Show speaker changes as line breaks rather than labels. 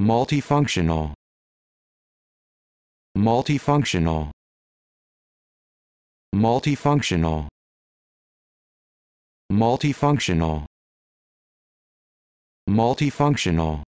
multifunctional multifunctional multifunctional multifunctional multifunctional